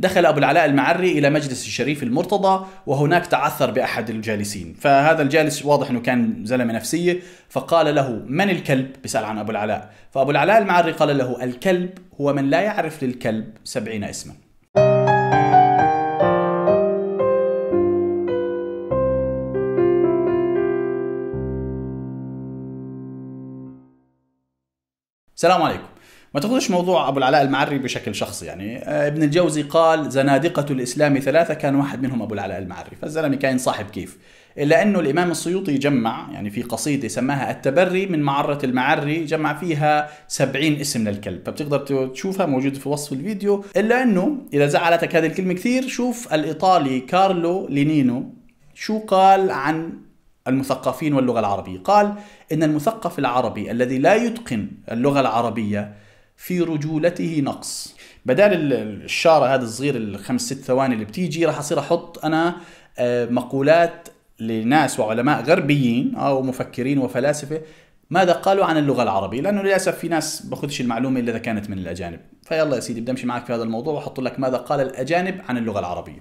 دخل أبو العلاء المعري إلى مجلس الشريف المرتضى وهناك تعثر بأحد الجالسين فهذا الجالس واضح أنه كان زلمة نفسية فقال له من الكلب؟ بسأل عن أبو العلاء فأبو العلاء المعري قال له الكلب هو من لا يعرف للكلب سبعين اسماً السلام عليكم ما تاخذش موضوع ابو العلاء المعري بشكل شخصي يعني آه، ابن الجوزي قال زنادقه الاسلام ثلاثه كان واحد منهم ابو العلاء المعري فالزلمه كان صاحب كيف الا انه الامام السيوطي جمع يعني في قصيده سماها التبري من معره المعري جمع فيها سبعين اسم للكلب فبتقدر تشوفها موجوده في وصف الفيديو الا انه اذا زعلتك هذه الكلمه كثير شوف الايطالي كارلو لينينو شو قال عن المثقفين واللغه العربيه قال ان المثقف العربي الذي لا يتقن اللغه العربيه في رجولته نقص بدال الشارة هذا الصغير الخمس ست ثواني اللي بتيجي راح اصير احط انا آه، مقولات لناس وعلماء غربيين او آه، مفكرين وفلاسفه ماذا قالوا عن اللغه العربيه لانه للاسف في ناس باخذش المعلومه الا اذا كانت من الاجانب فيلا يا سيدي بدي امشي معك في هذا الموضوع واحط لك ماذا قال الاجانب عن اللغه العربيه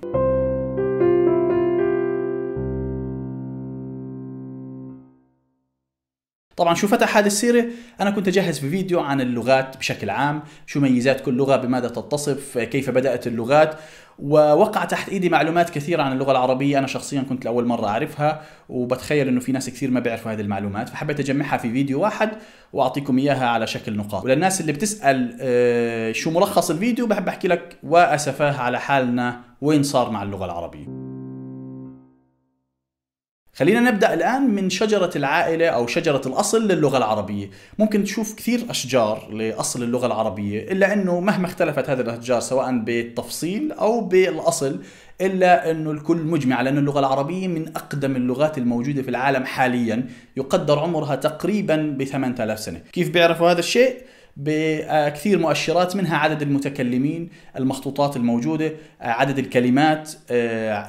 طبعا شو فتح هذه السيرة أنا كنت أجهز في فيديو عن اللغات بشكل عام شو ميزات كل لغة بماذا تتصف كيف بدأت اللغات ووقع تحت ايدي معلومات كثيره عن اللغه العربيه انا شخصيا كنت لاول مره اعرفها وبتخيل انه في ناس كثير ما بيعرفوا هذه المعلومات فحبيت اجمعها في فيديو واحد واعطيكم اياها على شكل نقاط وللناس اللي بتسال آه، شو ملخص الفيديو بحب احكي لك واسفاه على حالنا وين صار مع اللغه العربيه خلينا نبدا الان من شجره العائله او شجره الاصل للغه العربيه، ممكن تشوف كثير اشجار لاصل اللغه العربيه الا انه مهما اختلفت هذه الاشجار سواء بالتفصيل او بالاصل الا انه الكل مجمع على انه اللغه العربيه من اقدم اللغات الموجوده في العالم حاليا، يقدر عمرها تقريبا ب 8000 سنه، كيف بيعرفوا هذا الشيء؟ بكثير مؤشرات منها عدد المتكلمين المخطوطات الموجودة عدد الكلمات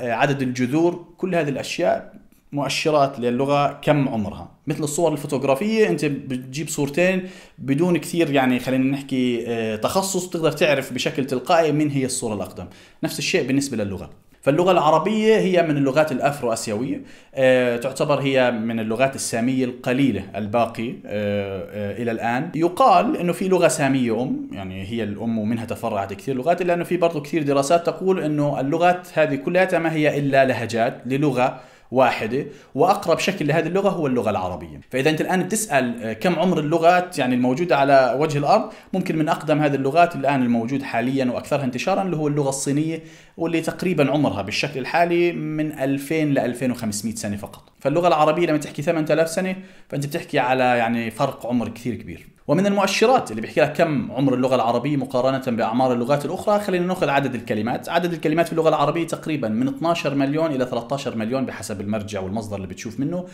عدد الجذور كل هذه الأشياء مؤشرات للغه كم عمرها مثل الصور الفوتوغرافيه انت بتجيب صورتين بدون كثير يعني خلينا نحكي آه، تخصص بتقدر تعرف بشكل تلقائي من هي الصوره الاقدم نفس الشيء بالنسبه للغه فاللغة العربية هي من اللغات الأفرو أسيوية آه، تعتبر هي من اللغات السامية القليلة الباقي آه، إلى الآن يقال أنه في لغة سامية أم يعني هي الأم ومنها تفرعت كثير لغات إلا أنه في برضو كثير دراسات تقول أنه اللغات هذه كلها ما هي إلا لهجات للغة واحده واقرب شكل لهذه اللغه هو اللغه العربيه فاذا انت الان بتسال آه، كم عمر اللغات يعني الموجوده على وجه الارض ممكن من اقدم هذه اللغات الان الموجود حاليا واكثرها انتشارا اللي هو اللغه الصينيه واللي تقريبا عمرها بالشكل الحالي من 2000 ل 2500 سنه فقط فاللغه العربيه لما تحكي 8000 سنه فانت بتحكي على يعني فرق عمر كثير كبير ومن المؤشرات اللي بيحكي لك كم عمر اللغه العربيه مقارنه باعمار اللغات الاخرى خلينا ناخذ عدد الكلمات عدد الكلمات في اللغه العربيه تقريبا من 12 مليون الى 13 مليون بحسب المرجع والمصدر اللي بتشوف منه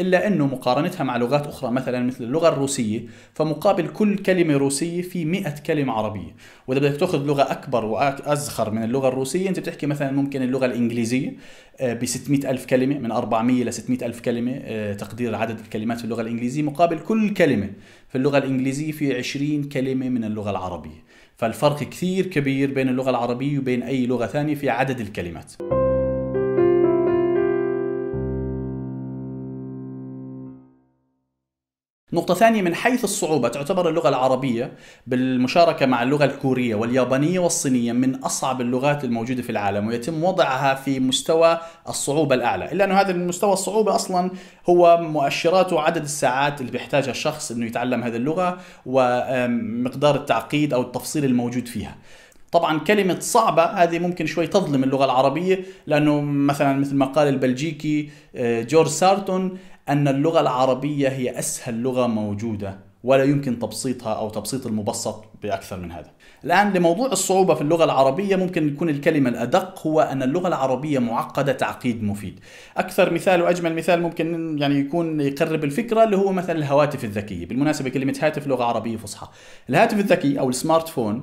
الا انه مقارنتها مع لغات اخرى مثلا مثل اللغه الروسيه فمقابل كل كلمه روسيه في 100 كلمه عربيه واذا بدك تاخذ لغه اكبر وازخر من اللغه الروسيه انت بتحكي مثلا ممكن اللغه الانجليزيه آه، ب 600 ألف كلمة من 400 ل 600 ألف كلمة آه، تقدير عدد الكلمات في اللغة الإنجليزية مقابل كل كلمة في اللغة الإنجليزية في 20 كلمة من اللغة العربية فالفرق كثير كبير بين اللغة العربية وبين أي لغة ثانية في عدد الكلمات نقطة ثانية من حيث الصعوبة تعتبر اللغة العربية بالمشاركة مع اللغة الكورية واليابانية والصينية من أصعب اللغات الموجودة في العالم ويتم وضعها في مستوى الصعوبة الأعلى إلا أن هذا المستوى الصعوبة أصلا هو مؤشراته عدد الساعات اللي بيحتاجها الشخص أنه يتعلم هذه اللغة ومقدار التعقيد أو التفصيل الموجود فيها طبعا كلمة صعبة هذه ممكن شوي تظلم اللغة العربية لأنه مثلا مثل ما قال البلجيكي آه، جورج سارتون أن اللغة العربية هي أسهل لغة موجودة ولا يمكن تبسيطها أو تبسيط المبسط بأكثر من هذا الآن لموضوع الصعوبة في اللغة العربية ممكن يكون الكلمة الأدق هو أن اللغة العربية معقدة تعقيد مفيد أكثر مثال وأجمل مثال ممكن يعني يكون يقرب الفكرة اللي هو مثلا الهواتف الذكية بالمناسبة كلمة هاتف لغة عربية فصحى الهاتف الذكي أو السمارت فون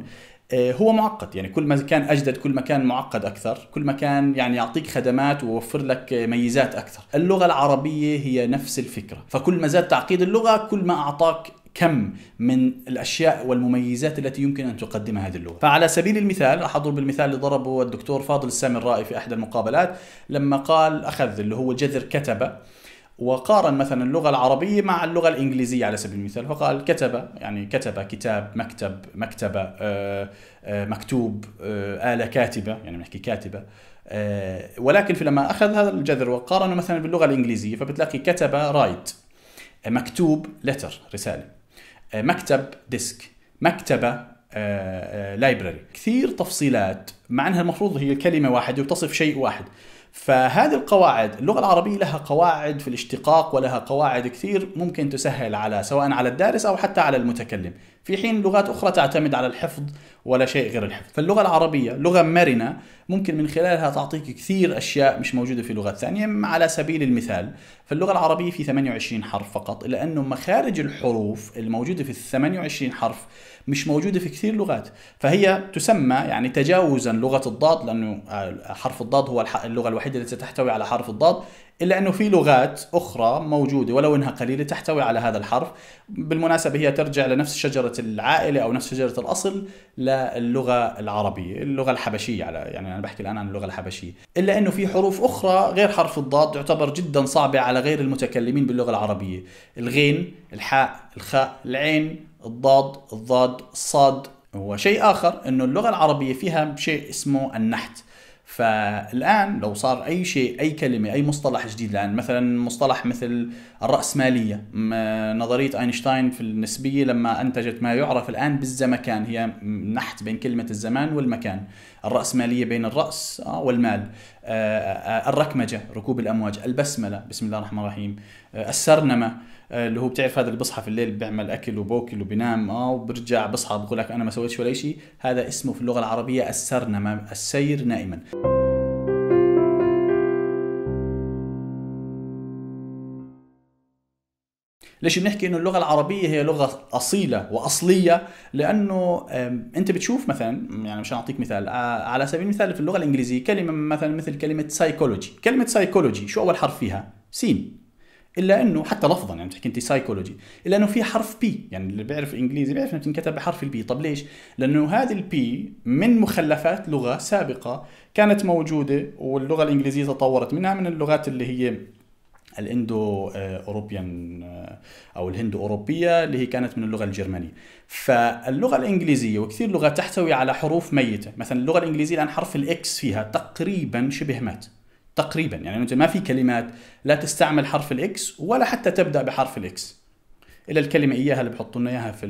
آه، هو معقد يعني كل ما كان اجدد كل ما كان معقد اكثر كل ما كان يعني يعطيك خدمات ويوفر لك ميزات اكثر اللغه العربيه هي نفس الفكره فكل ما زاد تعقيد اللغه كل ما اعطاك كم من الاشياء والمميزات التي يمكن ان تقدمها هذه اللغه، فعلى سبيل المثال راح اضرب المثال اللي ضربه الدكتور فاضل السامي الرائي في احدى المقابلات لما قال اخذ اللي هو جذر كتب وقارن مثلا اللغة العربية مع اللغة الإنجليزية على سبيل المثال فقال كتب يعني كتب كتاب مكتب مكتبة آه، آه، مكتوب آه، آلة كاتبة يعني بنحكي كاتبة ولكن في لما أخذ هذا الجذر وقارنه مثلا باللغة الإنجليزية فبتلاقي كتب رايت مكتوب لتر رسالة مكتب ديسك مكتبة لايبراري كثير تفصيلات مع انها المفروض هي كلمه واحده وتصف شيء واحد فهذه القواعد اللغة العربية لها قواعد في الاشتقاق ولها قواعد كثير ممكن تسهل على سواء على الدارس أو حتى على المتكلم في حين لغات أخرى تعتمد على الحفظ ولا شيء غير الحفظ فاللغة العربية لغة مرنة ممكن من خلالها تعطيك كثير أشياء مش موجودة في لغات ثانية على سبيل المثال فاللغة العربية في 28 حرف فقط إلا أنه مخارج الحروف الموجودة في ال 28 حرف مش موجودة في كثير لغات فهي تسمى يعني تجاوزا لغة الضاد لأنه آه، حرف الضاد هو اللغة الوحيدة التي تحتوي على حرف الضاد الا انه في لغات اخرى موجوده ولو انها قليله تحتوي على هذا الحرف بالمناسبه هي ترجع لنفس شجره العائله او نفس شجره الاصل للغه العربيه اللغه الحبشيه على يعني انا بحكي الان عن اللغه الحبشيه الا انه في حروف اخرى غير حرف الضاد تعتبر جدا صعبه على غير المتكلمين باللغه العربيه الغين الحاء الخاء العين الضاد الضاد الصاد وشيء اخر انه اللغه العربيه فيها شيء اسمه النحت فالان لو صار اي شيء اي كلمه اي مصطلح جديد الان يعني مثلا مصطلح مثل الرأسمالية نظرية أينشتاين في النسبية لما أنتجت ما يعرف الآن بالزمكان هي نحت بين كلمة الزمان والمكان الرأسمالية بين الرأس آه، والمال آه، آه، الركمجة ركوب الأمواج البسملة بسم الله الرحمن الرحيم السرنمة اللي هو بتعرف هذا اللي بصحى في الليل بيعمل اكل وبوكل وبنام اه وبرجع بصحى بقول لك انا ما سويتش ولا شيء هذا اسمه في اللغه العربيه السرنمه السير نائما ليش بنحكي انه اللغه العربيه هي لغه اصيله واصليه لانه انت بتشوف مثلا يعني مشان اعطيك مثال على سبيل المثال في اللغه الانجليزيه كلمه مثلا مثل كلمه سايكولوجي كلمه سايكولوجي شو اول حرف فيها سين الا انه حتى لفظا يعني بتحكي انت سايكولوجي الا انه في حرف بي يعني اللي بيعرف انجليزي بيعرف انه بتنكتب بحرف البي طب ليش لانه هذه البي من مخلفات لغه سابقه كانت موجوده واللغه الانجليزيه تطورت منها من اللغات اللي هي الاندو آه، اوروبيان آه، او الهند اوروبيه اللي هي كانت من اللغه الجرمانيه فاللغه الانجليزيه وكثير لغه تحتوي على حروف ميته مثلا اللغه الانجليزيه الان حرف الاكس فيها تقريبا شبه مات تقريبا يعني انت ما في كلمات لا تستعمل حرف الاكس ولا حتى تبدا بحرف الاكس الا الكلمه اياها اللي بحطوا لنا اياها في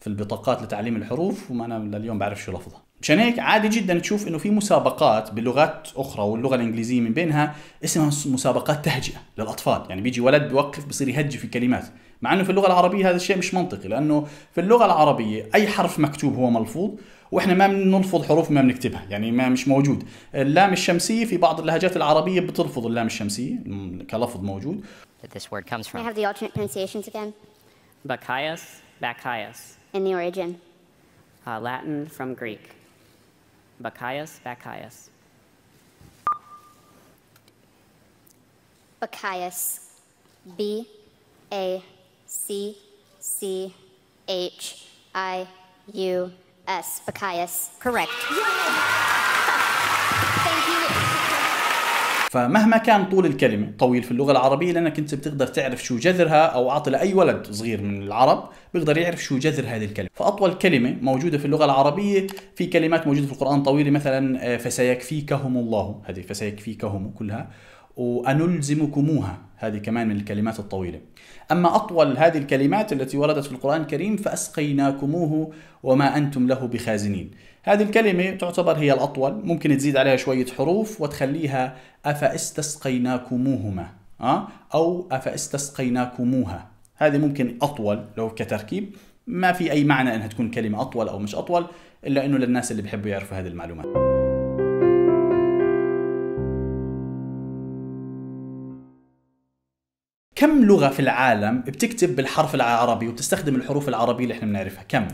في البطاقات لتعليم الحروف وما انا لليوم بعرف شو لفظها مشان هيك عادي جدا تشوف انه في مسابقات بلغات اخرى واللغه الانجليزيه من بينها اسمها مسابقات تهجئه للاطفال، يعني بيجي ولد بيوقف بصير يهجي في كلمات، مع انه في اللغه العربيه هذا الشيء مش منطقي لانه في اللغه العربيه اي حرف مكتوب هو ملفوظ واحنا ما بنلفظ حروف ما بنكتبها يعني ما مش موجود اللام الشمسيه في بعض اللهجات العربيه بترفض اللام الشمسيه كلفظ موجود this word comes from. I have the alternate pronunciations again. Bacchias, Bacchias. In the origin. Uh, Latin from Greek. Bacchius, Bacchius. Bacchius, B A C C H I U S, Bacchius. Correct. فمهما كان طول الكلمه طويل في اللغه العربيه لانك انت بتقدر تعرف شو جذرها او اعطي لاي ولد صغير من العرب بيقدر يعرف شو جذر هذه الكلمه فاطول كلمه موجوده في اللغه العربيه في كلمات موجوده في القران طويله مثلا آه، فسيكفيكهم الله هذه فسيكفيكهم كلها وأنلزمكموها هذه كمان من الكلمات الطويلة أما أطول هذه الكلمات التي وردت في القرآن الكريم فأسقيناكموه وما أنتم له بخازنين هذه الكلمة تعتبر هي الأطول ممكن تزيد عليها شوية حروف وتخليها أفاستسقيناكموهما أه؟ أو أفاستسقيناكموها هذه ممكن أطول لو كتركيب ما في أي معنى أنها تكون كلمة أطول أو مش أطول إلا أنه للناس اللي بيحبوا يعرفوا هذه المعلومات كم لغة في العالم بتكتب بالحرف العربي وبتستخدم الحروف العربية اللي احنا بنعرفها كم؟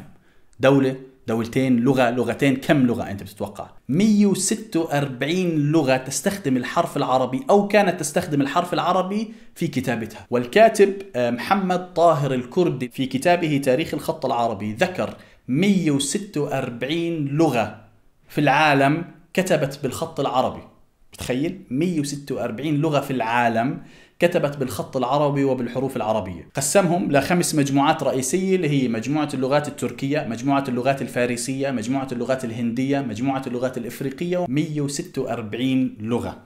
دولة دولتين لغة لغتين كم لغة أنت بتتوقع 146 لغة تستخدم الحرف العربي أو كانت تستخدم الحرف العربي في كتابتها والكاتب آه، محمد طاهر الكردي في كتابه تاريخ الخط العربي ذكر 146 لغة في العالم كتبت بالخط العربي بتخيل 146 لغة في العالم كتبت بالخط العربي وبالحروف العربية قسمهم لخمس مجموعات رئيسية اللي هي مجموعة اللغات التركية مجموعة اللغات الفارسية مجموعة اللغات الهندية مجموعة اللغات الإفريقية 146 لغة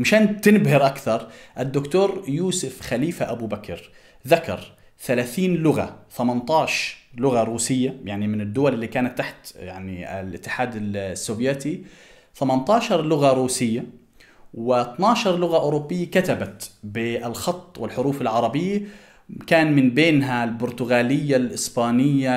ومشان تنبهر أكثر الدكتور يوسف خليفة أبو بكر ذكر 30 لغة 18 لغة روسية يعني من الدول اللي كانت تحت يعني الاتحاد السوفيتي 18 لغة روسية و12 لغة أوروبية كتبت بالخط والحروف العربية كان من بينها البرتغالية الإسبانية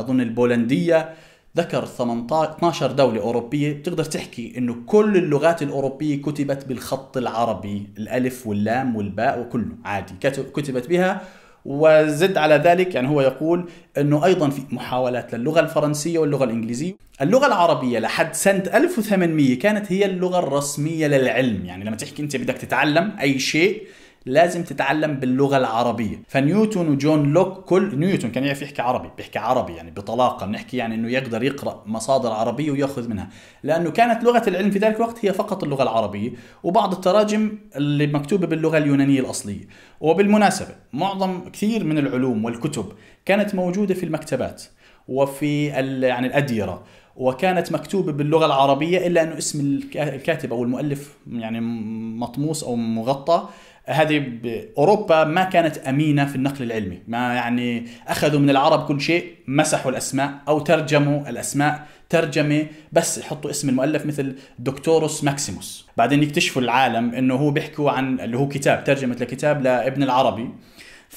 أظن البولندية ذكر 18 12 دولة أوروبية بتقدر تحكي إنه كل اللغات الأوروبية كتبت بالخط العربي الألف واللام والباء وكله عادي كتبت بها وزد على ذلك يعني هو يقول انه ايضا في محاولات للغه الفرنسيه واللغه الانجليزيه، اللغه العربيه لحد سنه 1800 كانت هي اللغه الرسميه للعلم، يعني لما تحكي انت بدك تتعلم اي شيء لازم تتعلم باللغه العربيه فنيوتن وجون لوك كل نيوتن كان يعرف يحكي عربي بيحكي عربي يعني بطلاقه نحكي يعني انه يقدر يقرا مصادر عربيه وياخذ منها لانه كانت لغه العلم في ذلك الوقت هي فقط اللغه العربيه وبعض التراجم اللي مكتوبه باللغه اليونانيه الاصليه وبالمناسبه معظم كثير من العلوم والكتب كانت موجوده في المكتبات وفي يعني الاديره وكانت مكتوبة باللغة العربية إلا أنه اسم الكاتب أو المؤلف يعني مطموس أو مغطى هذه أوروبا ما كانت أمينة في النقل العلمي ما يعني أخذوا من العرب كل شيء مسحوا الأسماء أو ترجموا الأسماء ترجمة بس يحطوا اسم المؤلف مثل دكتوروس ماكسيموس بعدين يكتشفوا العالم أنه هو بيحكوا عن اللي هو كتاب ترجمة لكتاب لابن العربي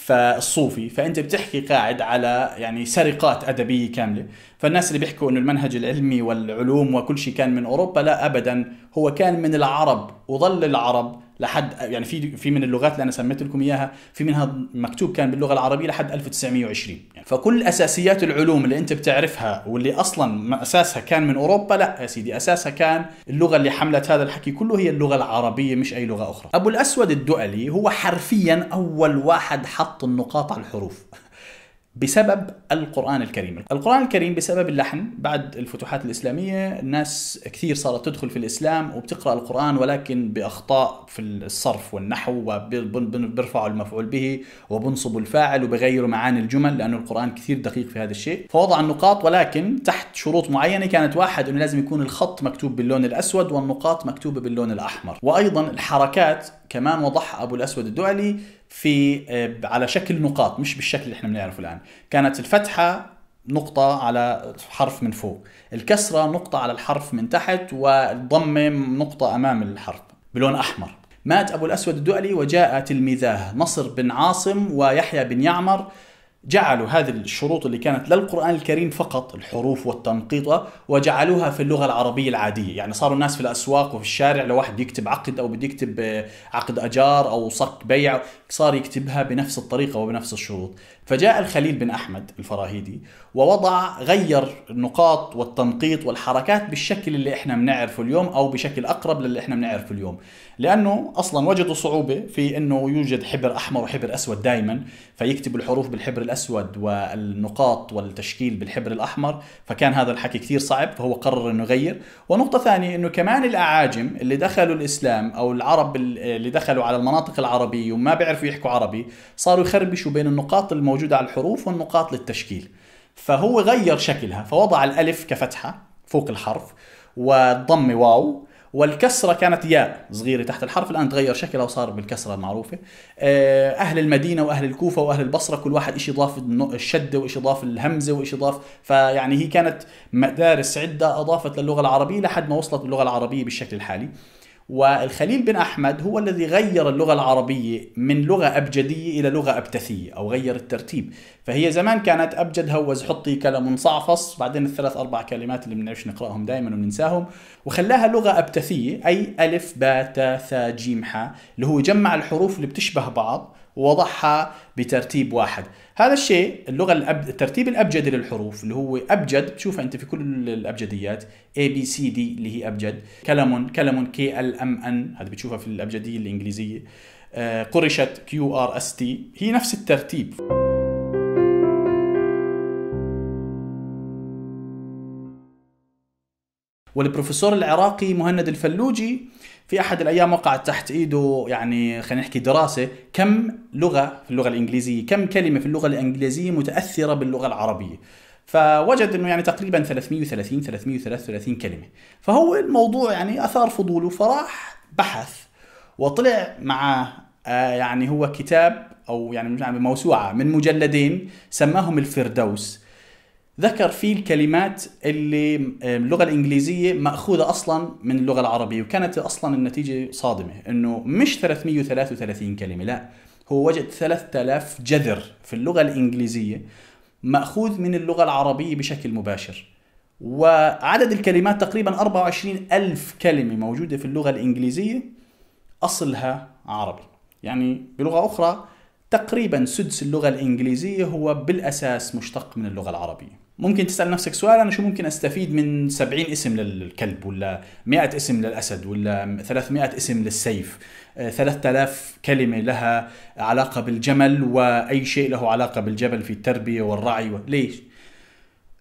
فالصوفي فانت بتحكي قاعد على يعني سرقات ادبيه كامله فالناس اللي بيحكوا انه المنهج العلمي والعلوم وكل شيء كان من اوروبا لا ابدا هو كان من العرب وظل العرب لحد يعني في في من اللغات اللي انا سميت لكم اياها في منها مكتوب كان باللغه العربيه لحد 1920 يعني فكل اساسيات العلوم اللي انت بتعرفها واللي اصلا اساسها كان من اوروبا لا يا سيدي اساسها كان اللغه اللي حملت هذا الحكي كله هي اللغه العربيه مش اي لغه اخرى ابو الاسود الدؤلي هو حرفيا اول واحد حط النقاط على الحروف بسبب القرآن الكريم القرآن الكريم بسبب اللحن بعد الفتوحات الإسلامية الناس كثير صارت تدخل في الإسلام وبتقرأ القرآن ولكن بأخطاء في الصرف والنحو وبرفعوا المفعول به وبنصبوا الفاعل وبغيروا معاني الجمل لأن القرآن كثير دقيق في هذا الشيء فوضع النقاط ولكن تحت شروط معينة كانت واحد أنه لازم يكون الخط مكتوب باللون الأسود والنقاط مكتوبة باللون الأحمر وأيضا الحركات كمان وضح ابو الاسود الدؤلي في آه، على شكل نقاط مش بالشكل اللي احنا بنعرفه الان كانت الفتحه نقطة على حرف من فوق الكسرة نقطة على الحرف من تحت والضمة نقطة أمام الحرف بلون أحمر مات أبو الأسود الدؤلي وجاء تلميذاه نصر بن عاصم ويحيى بن يعمر جعلوا هذه الشروط اللي كانت للقرآن الكريم فقط الحروف والتنقيط وجعلوها في اللغة العربية العادية يعني صاروا الناس في الأسواق وفي الشارع لو واحد يكتب عقد أو بده يكتب آه، عقد أجار أو صك بيع صار يكتبها بنفس الطريقة وبنفس الشروط فجاء الخليل بن أحمد الفراهيدي ووضع غير النقاط والتنقيط والحركات بالشكل اللي إحنا بنعرفه اليوم أو بشكل أقرب للي إحنا بنعرفه اليوم لانه اصلا وجدوا صعوبه في انه يوجد حبر احمر وحبر اسود دائما فيكتبوا الحروف بالحبر الاسود والنقاط والتشكيل بالحبر الاحمر فكان هذا الحكي كثير صعب فهو قرر انه يغير ونقطه ثانيه انه كمان الاعاجم اللي دخلوا الاسلام او العرب اللي دخلوا على المناطق العربيه وما بيعرفوا يحكوا عربي صاروا يخربشوا بين النقاط الموجوده على الحروف والنقاط للتشكيل فهو غير شكلها فوضع الالف كفتحه فوق الحرف والضمه واو والكسره كانت ياء صغيره تحت الحرف الان تغير شكلها وصار بالكسره المعروفه آه، اهل المدينه واهل الكوفه واهل البصره كل واحد شيء ضاف الشده وشيء ضاف الهمزه وشيء ضاف فيعني هي كانت مدارس عده اضافت للغه العربيه لحد ما وصلت اللغه العربيه بالشكل الحالي والخليل بن أحمد هو الذي غير اللغة العربية من لغة أبجدية إلى لغة أبتثية أو غير الترتيب فهي زمان كانت أبجد هوز حطي كلام صعفص بعدين الثلاث أربع كلمات اللي بنعرفش نقرأهم دائما وننساهم وخلاها لغة أبتثية أي ألف باء تاء ثا جيم حاء اللي هو جمع الحروف اللي بتشبه بعض ووضعها بترتيب واحد هذا الشيء اللغه الأب... الترتيب الابجدي للحروف اللي هو ابجد بتشوفها انت في كل الابجديات اي بي سي دي اللي هي ابجد كلمون كلمون كي ال ام ان هذا بتشوفها في الابجديه الانجليزيه آه، قرشت كيو ار اس تي هي نفس الترتيب والبروفيسور العراقي مهند الفلوجي في احد الايام وقعت تحت ايده يعني خلينا نحكي دراسه كم لغه في اللغه الانجليزيه كم كلمه في اللغه الانجليزيه متاثره باللغه العربيه فوجد انه يعني تقريبا 330 333 كلمه فهو الموضوع يعني اثار فضوله فراح بحث وطلع مع آه، يعني هو كتاب او يعني موسوعه من مجلدين سماهم الفردوس ذكر فيه الكلمات اللي اللغه الانجليزيه ماخوذه اصلا من اللغه العربيه وكانت اصلا النتيجه صادمه انه مش 333 كلمه لا هو وجد 3000 جذر في اللغه الانجليزيه ماخوذ من اللغه العربيه بشكل مباشر وعدد الكلمات تقريبا 24 ألف كلمة موجودة في اللغة الإنجليزية أصلها عربي يعني بلغة أخرى تقريبا سدس اللغة الإنجليزية هو بالأساس مشتق من اللغة العربية ممكن تسال نفسك سؤال انا شو ممكن استفيد من 70 اسم للكلب ولا 100 اسم للاسد ولا 300 اسم للسيف 3000 آه، كلمه لها علاقه بالجمل واي شيء له علاقه بالجبل في التربيه والرعي و... ليش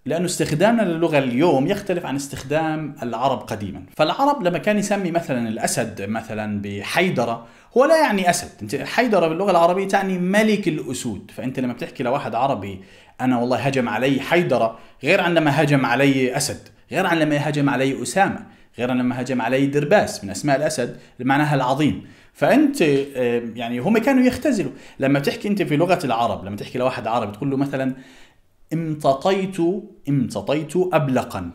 لانه استخدامنا للغه اليوم يختلف عن استخدام العرب قديما فالعرب لما كان يسمي مثلا الاسد مثلا بحيدره ولا يعني اسد انت حيدره باللغه العربيه تعني ملك الاسود فانت لما بتحكي لواحد عربي انا والله هجم علي حيدره غير عن لما هجم علي اسد غير عن لما هجم علي اسامه غير عن لما هجم علي درباس من اسماء الاسد معناها العظيم فانت آه، يعني هم كانوا يختزلوا لما تحكي انت في لغه العرب لما تحكي لواحد عربي تقول له مثلا امتطيت امتطيت ابلقا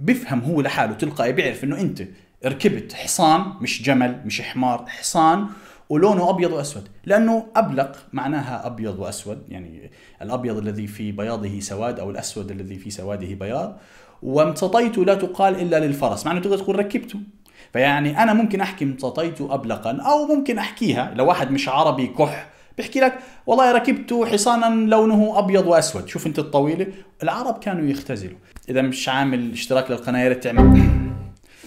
بفهم هو لحاله تلقائي بيعرف انه انت ركبت حصان مش جمل مش حمار حصان ولونه ابيض واسود لانه ابلق معناها ابيض واسود يعني الابيض الذي في بياضه سواد او الاسود الذي في سواده بياض وامتطيت لا تقال الا للفرس معناه تقدر تقول ركبته فيعني انا ممكن احكي امتطيت ابلقا او ممكن احكيها لو واحد مش عربي كح بيحكي لك والله ركبت حصانا لونه ابيض واسود شوف انت الطويله العرب كانوا يختزلوا اذا مش عامل اشتراك للقناه يا ريت تعمل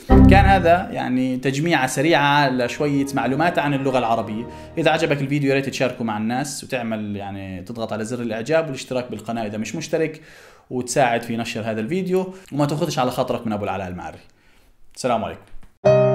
كان هذا يعني تجميعة سريعة لشوية معلومات عن اللغة العربية إذا عجبك الفيديو يا ريت تشاركه مع الناس وتعمل يعني تضغط على زر الإعجاب والاشتراك بالقناة إذا مش مشترك وتساعد في نشر هذا الفيديو وما تاخذش على خاطرك من أبو العلاء المعري السلام عليكم